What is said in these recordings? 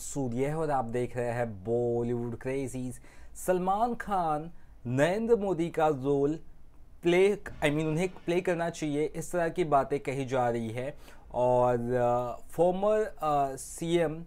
सूर्य है और आप देख रहे हैं बॉलीवुड क्रेजीज सलमान खान नरेंद्र मोदी का role play I I mean mean, उन्हें प्ले करना चाहिए इस तरह की बातें कही जा रही है और फॉर्मर एम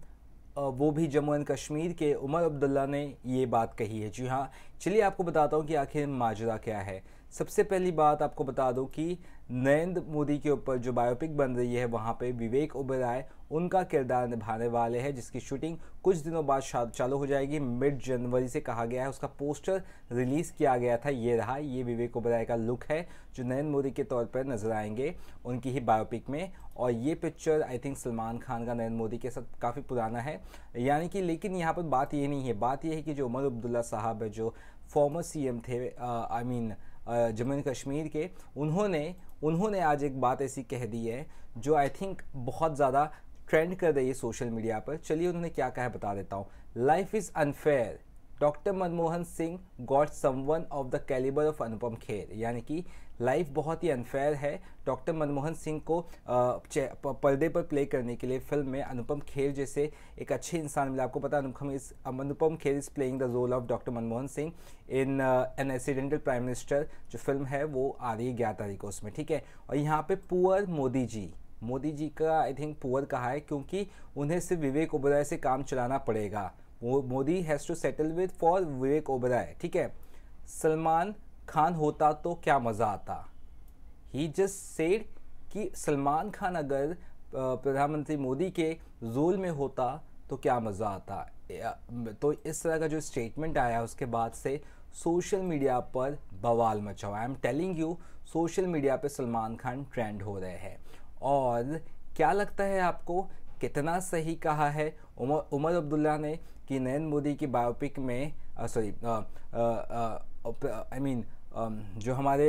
वो भी जम्मू एंड कश्मीर के उमर अब्दुल्ला ने ये बात कही है जी हाँ चलिए आपको बताता हूँ कि आखिर माजरा क्या है सबसे पहली बात आपको बता दूं कि नरेंद्र मोदी के ऊपर जो बायोपिक बन रही है वहाँ पे विवेक ओबेराय उनका किरदार निभाने वाले हैं जिसकी शूटिंग कुछ दिनों बाद चालू हो जाएगी मिड जनवरी से कहा गया है उसका पोस्टर रिलीज़ किया गया था ये रहा ये विवेक ओबेराय का लुक है जो नरेंद्र मोदी के तौर पर नजर आएंगे उनकी ही बायोपिक में और ये picture I think Salman Khan का नरेंद्र मोदी के साथ काफ़ी पुराना है यानी कि लेकिन यहाँ पर बात ये नहीं है बात यह है कि जो उमर अब्दुल्ला साहब है जो फॉर्मर सी थे I uh, mean I mean, Jammu and Kashmir के उन्होंने उन्होंने आज एक बात ऐसी कह दी है जो आई थिंक बहुत ज़्यादा ट्रेंड कर रही है सोशल मीडिया पर चलिए उन्होंने क्या कहा बता देता हूँ life is unfair doctor Manmohan Singh got someone of the calibre of Anupam Kher यानी कि लाइफ बहुत ही अनफेयर है डॉक्टर मनमोहन सिंह को पर्दे पर प्ले करने के लिए फिल्म में अनुपम खेर जैसे एक अच्छे इंसान मिला आपको पता अनुपम इस Anupam Kher is playing the role of doctor Manmohan Singh in an accidental prime minister जो फिल्म है वो आ रही है ग्यारह तारीख को उसमें ठीक है और यहाँ पे पुअर मोदी जी मोदी जी का आई थिंक पुअर कहा है क्योंकि उन्हें सिर्फ विवेक ओबराय से काम चलाना पड़ेगा Modi has to settle with for Vivek Oberoi ठीक है सलमान खान होता तो क्या मज़ा आता ही जस्ट सेड कि सलमान खान अगर प्रधानमंत्री मोदी के जोल में होता तो क्या मज़ा आता तो इस तरह का जो स्टेटमेंट आया उसके बाद से सोशल मीडिया पर बवाल मचा हुआ I am telling you social media पे सलमान खान ट्रेंड हो रहे हैं और क्या लगता है आपको कितना सही कहा है उमर उमर अब्दुल्ला ने कि नरेंद्र मोदी की बायोपिक में सॉरी आई मीन जो हमारे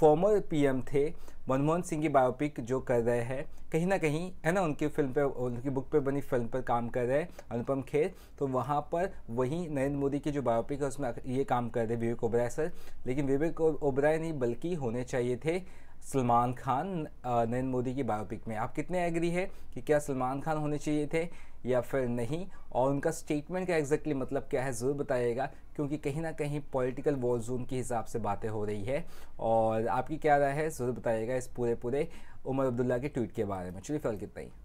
फॉर्मर पीएम थे मनमोहन सिंह की बायोपिक जो कर रहे हैं कहीं ना कहीं है ना उनकी फिल्म पे उनकी बुक पे बनी फिल्म पर काम कर रहे हैं अनुपम खेर तो वहाँ पर वहीं नरेंद्र मोदी की जो बायोपिक है उसमें ये काम कर रहे विवेक ओबराय सर लेकिन विवेक ओबराय नहीं बल्कि होने चाहिए थे सलमान खान नरेंद्र मोदी की बायोपिक में आप कितने एग्री है कि क्या सलमान खान होने चाहिए थे या फिर नहीं और उनका स्टेटमेंट का एग्जैक्टली मतलब क्या है ज़रूर बताइएगा क्योंकि कहीं ना कहीं पॉलिटिकल वॉर जोन के हिसाब से बातें हो रही है और आपकी क्या राय है ज़रूर बताइएगा इस पूरे पूरे उमर अब्दुल्ला के ट्वीट के बारे में चलिए फिलहाल कितना ही